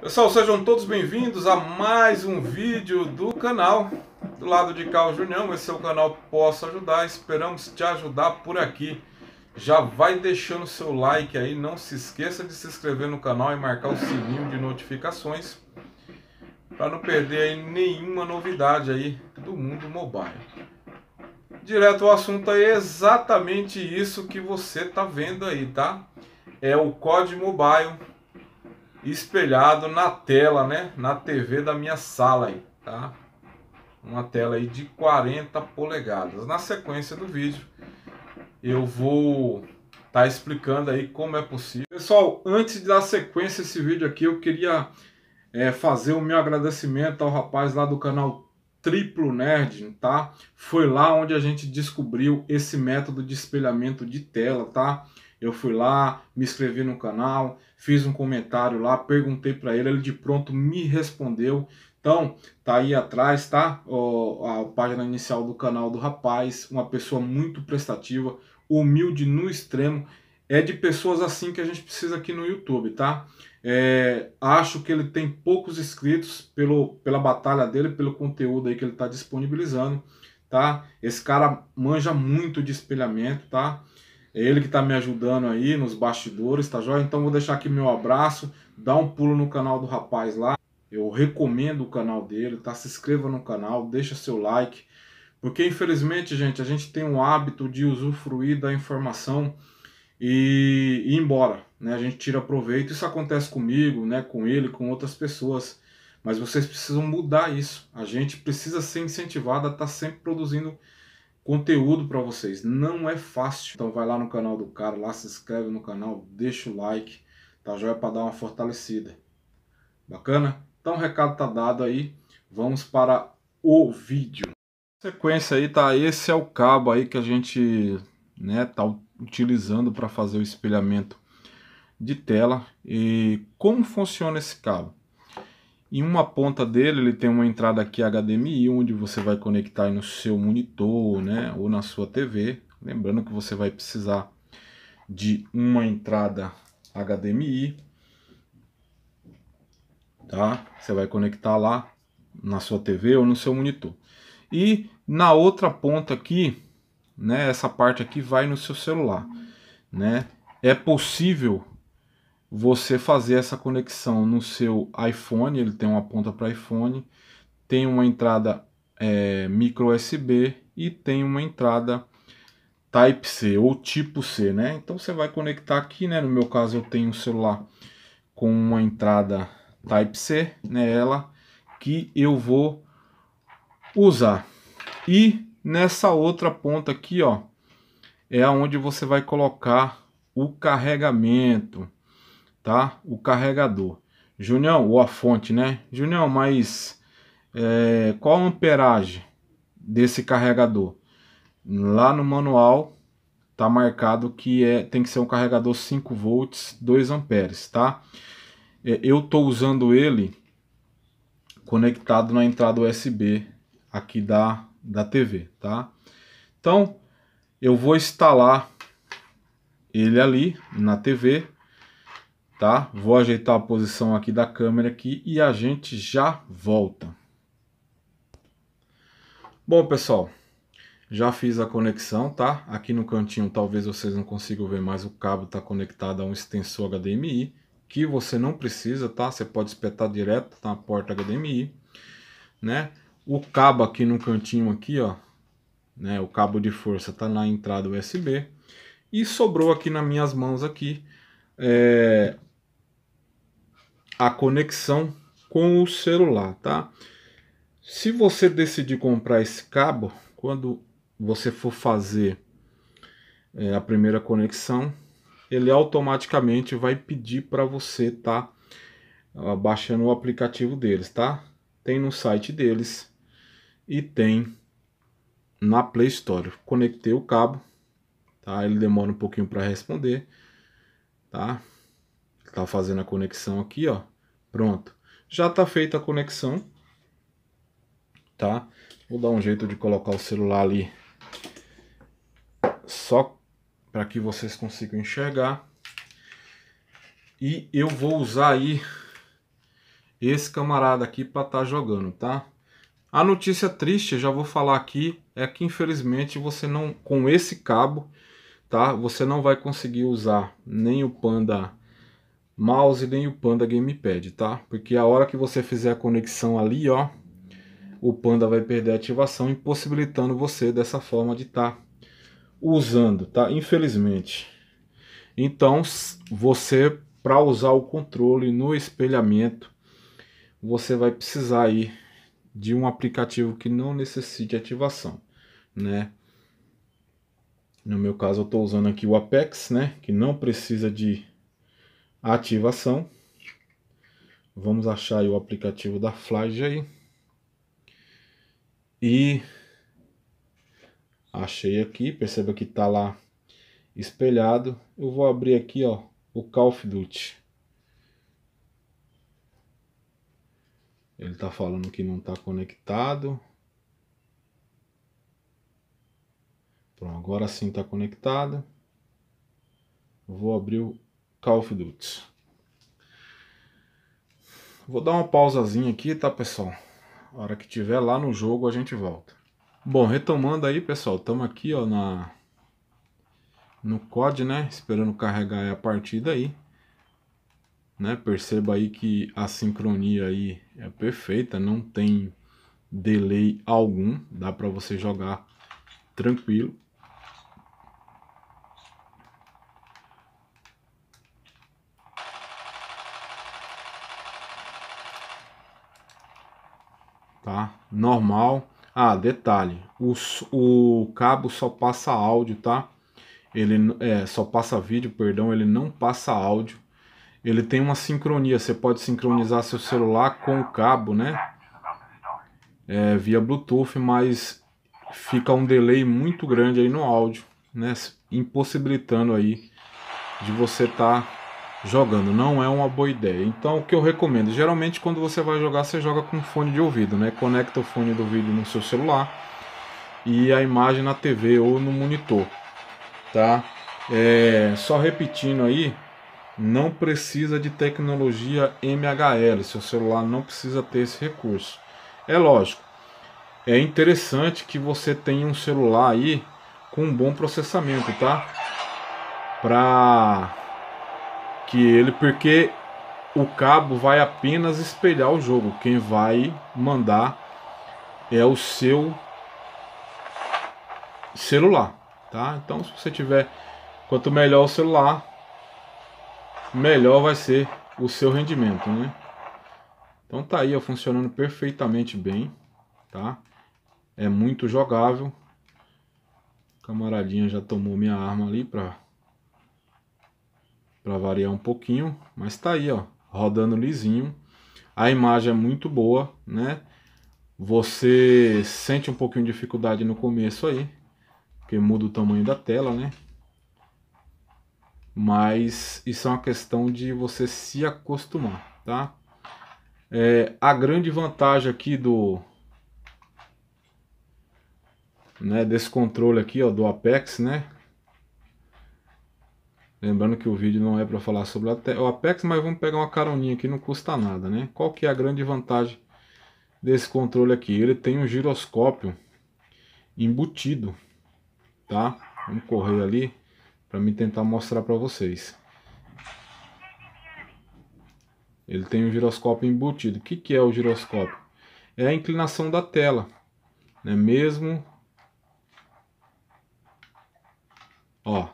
Pessoal, sejam todos bem-vindos a mais um vídeo do canal do lado de cá o Junião, esse é o canal Posso Ajudar, esperamos te ajudar por aqui. Já vai deixando seu like aí, não se esqueça de se inscrever no canal e marcar o sininho de notificações para não perder nenhuma novidade aí do mundo mobile. Direto ao assunto é exatamente isso que você está vendo aí, tá? É o COD Mobile espelhado na tela, né? Na TV da minha sala aí, tá? Uma tela aí de 40 polegadas. Na sequência do vídeo, eu vou tá explicando aí como é possível. Pessoal, antes da sequência esse vídeo aqui, eu queria é, fazer o meu agradecimento ao rapaz lá do canal Triplo Nerd, tá? Foi lá onde a gente descobriu esse método de espelhamento de tela, tá? Eu fui lá, me inscrevi no canal, fiz um comentário lá, perguntei para ele, ele de pronto me respondeu. Então, tá aí atrás, tá? a página inicial do canal do rapaz, uma pessoa muito prestativa, humilde no extremo. É de pessoas assim que a gente precisa aqui no YouTube, tá? É, acho que ele tem poucos inscritos pelo, pela batalha dele, pelo conteúdo aí que ele está disponibilizando, tá? Esse cara manja muito de espelhamento, tá? É ele que está me ajudando aí nos bastidores, tá joia? Então vou deixar aqui meu abraço, dá um pulo no canal do rapaz lá. Eu recomendo o canal dele, tá? Se inscreva no canal, deixa seu like. Porque infelizmente, gente, a gente tem um hábito de usufruir da informação e ir embora, né? A gente tira proveito, isso acontece comigo, né, com ele, com outras pessoas. Mas vocês precisam mudar isso. A gente precisa ser incentivado a estar tá sempre produzindo conteúdo para vocês. Não é fácil. Então vai lá no canal do cara, lá se inscreve no canal, deixa o like, tá joia é para dar uma fortalecida. Bacana? Então o recado tá dado aí. Vamos para o vídeo. Sequência aí tá esse é o cabo aí que a gente, né, tá utilizando para fazer o espelhamento de tela. E como funciona esse cabo? Em uma ponta dele ele tem uma entrada aqui HDMI, onde você vai conectar no seu monitor, né, ou na sua TV. Lembrando que você vai precisar de uma entrada HDMI, tá? Você vai conectar lá na sua TV ou no seu monitor. E na outra ponta aqui, né, essa parte aqui vai no seu celular, né? É possível você fazer essa conexão no seu iPhone, ele tem uma ponta para iPhone, tem uma entrada é, micro USB e tem uma entrada Type C ou tipo C, né? Então você vai conectar aqui, né? No meu caso eu tenho um celular com uma entrada Type C, né? Ela que eu vou usar. E nessa outra ponta aqui, ó, é aonde você vai colocar o carregamento tá? O carregador. Junião, ou a fonte, né? Junião, mas é, qual a amperagem desse carregador? Lá no manual tá marcado que é, tem que ser um carregador 5 volts, 2 amperes, tá? É, eu tô usando ele conectado na entrada USB aqui da, da TV, tá? Então, eu vou instalar ele ali na TV, tá? Vou ajeitar a posição aqui da câmera aqui e a gente já volta. Bom, pessoal, já fiz a conexão, tá? Aqui no cantinho talvez vocês não consigam ver, mas o cabo está conectado a um extensor HDMI, que você não precisa, tá? Você pode espetar direto na porta HDMI, né? O cabo aqui no cantinho aqui, ó, né? O cabo de força está na entrada USB e sobrou aqui nas minhas mãos aqui é, a conexão com o celular, tá? Se você decidir comprar esse cabo, quando você for fazer é, a primeira conexão, ele automaticamente vai pedir para você tá ah, baixando o aplicativo deles, tá? Tem no site deles e tem na Play Store. Conectei o cabo, tá? Ele demora um pouquinho para responder, tá? Tá fazendo a conexão aqui, ó. Pronto. Já está feita a conexão. Tá? Vou dar um jeito de colocar o celular ali. Só para que vocês consigam enxergar. E eu vou usar aí esse camarada aqui para estar tá jogando, tá? A notícia triste, já vou falar aqui, é que infelizmente você não, com esse cabo, tá? Você não vai conseguir usar nem o Panda mouse nem o Panda Gamepad, tá? Porque a hora que você fizer a conexão ali, ó, o Panda vai perder a ativação, impossibilitando você dessa forma de estar tá usando, tá? Infelizmente. Então, você para usar o controle no espelhamento, você vai precisar aí de um aplicativo que não necessite ativação, né? No meu caso, eu estou usando aqui o Apex, né? Que não precisa de ativação. Vamos achar o aplicativo da Flash aí. E achei aqui, perceba que está lá espelhado. Eu vou abrir aqui ó, o Call of Duty. Ele está falando que não está conectado. Pronto, agora sim está conectado. Vou abrir o Call of Duty. Vou dar uma pausazinha aqui, tá, pessoal? A hora que tiver lá no jogo a gente volta. Bom, retomando aí, pessoal, estamos aqui, ó, na no COD, né? Esperando carregar a partida aí. Né? Perceba aí que a sincronia aí é perfeita, não tem delay algum, dá para você jogar tranquilo. tá? Normal. Ah, detalhe, o, o cabo só passa áudio, tá? Ele é, só passa vídeo, perdão, ele não passa áudio. Ele tem uma sincronia, você pode sincronizar seu celular com o cabo, né? É, via Bluetooth, mas fica um delay muito grande aí no áudio, né? Impossibilitando aí de você estar tá jogando. Não é uma boa ideia. Então, o que eu recomendo? Geralmente, quando você vai jogar, você joga com fone de ouvido, né? Conecta o fone do vídeo no seu celular e a imagem na TV ou no monitor, tá? É, só repetindo aí, não precisa de tecnologia MHL. Seu celular não precisa ter esse recurso. É lógico. É interessante que você tenha um celular aí com um bom processamento, tá? Pra que ele, porque o cabo vai apenas espelhar o jogo. Quem vai mandar é o seu celular, tá? Então, se você tiver quanto melhor o celular, melhor vai ser o seu rendimento, né? Então tá aí, ó, funcionando perfeitamente bem, tá? É muito jogável. Camaradinha já tomou minha arma ali para para variar um pouquinho, mas tá aí, ó, rodando lisinho. A imagem é muito boa, né? Você sente um pouquinho de dificuldade no começo aí, porque muda o tamanho da tela, né? Mas isso é uma questão de você se acostumar, tá? É, a grande vantagem aqui do né, desse controle aqui, ó, do Apex, né? Lembrando que o vídeo não é para falar sobre o Apex, mas vamos pegar uma caroninha aqui, não custa nada, né? Qual que é a grande vantagem desse controle aqui? Ele tem um giroscópio embutido, tá? Vamos correr ali para me tentar mostrar para vocês. Ele tem um giroscópio embutido. O que, que é o giroscópio? É a inclinação da tela, né? Mesmo... Ó,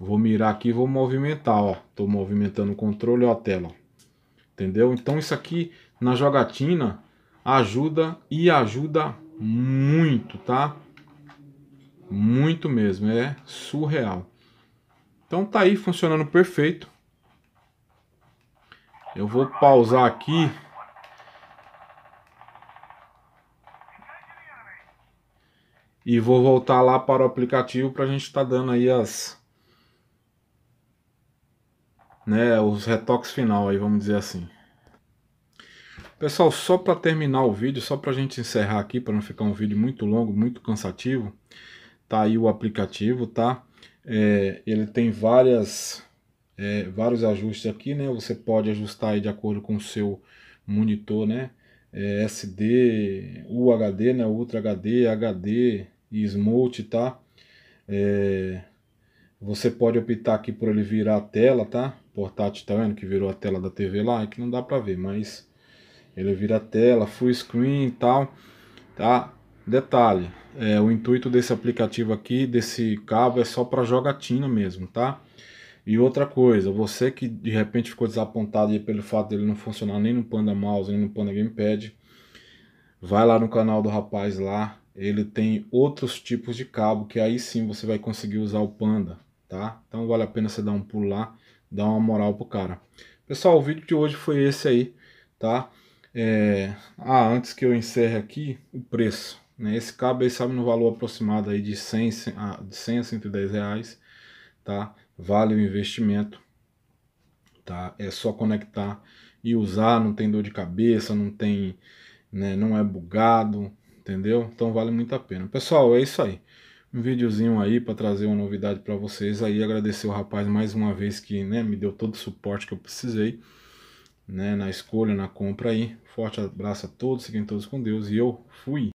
Vou mirar aqui, vou movimentar, ó. Tô movimentando o controle, ó, a tela. Entendeu? Então isso aqui na jogatina ajuda e ajuda muito, tá? Muito mesmo, é surreal. Então tá aí funcionando perfeito. Eu vou pausar aqui. E vou voltar lá para o aplicativo para a gente estar tá dando aí as né, os retoques final aí, vamos dizer assim. Pessoal, só para terminar o vídeo, só para a gente encerrar aqui, para não ficar um vídeo muito longo, muito cansativo, tá aí o aplicativo, tá? É, ele tem várias, é, vários ajustes aqui, né? Você pode ajustar aí de acordo com o seu monitor, né? É, SD, UHD, né? Ultra HD, HD e Smote, tá? É, você pode optar aqui por ele virar a tela, tá? portátil tá vendo? Que virou a tela da TV lá, que não dá pra ver, mas ele vira a tela, full screen e tal, tá? Detalhe, é, o intuito desse aplicativo aqui, desse cabo, é só para jogatina mesmo, tá? E outra coisa, você que de repente ficou desapontado pelo fato dele não funcionar nem no Panda Mouse, nem no Panda Gamepad, vai lá no canal do rapaz lá, ele tem outros tipos de cabo que aí sim você vai conseguir usar o Panda, tá? Então vale a pena você dar um pulo lá, Dá uma moral pro cara. Pessoal, o vídeo de hoje foi esse aí, tá? É... Ah, antes que eu encerre aqui, o preço. Né? Esse cabo aí sabe no valor aproximado aí de 100, ah, de 100 a 110 reais, tá? Vale o investimento, tá? É só conectar e usar, não tem dor de cabeça, não tem, né, não é bugado, entendeu? Então vale muito a pena. Pessoal, é isso aí um videozinho aí para trazer uma novidade para vocês. Aí agradecer o rapaz mais uma vez que né, me deu todo o suporte que eu precisei né, na escolha, na compra aí. Forte abraço a todos, fiquem todos com Deus e eu fui.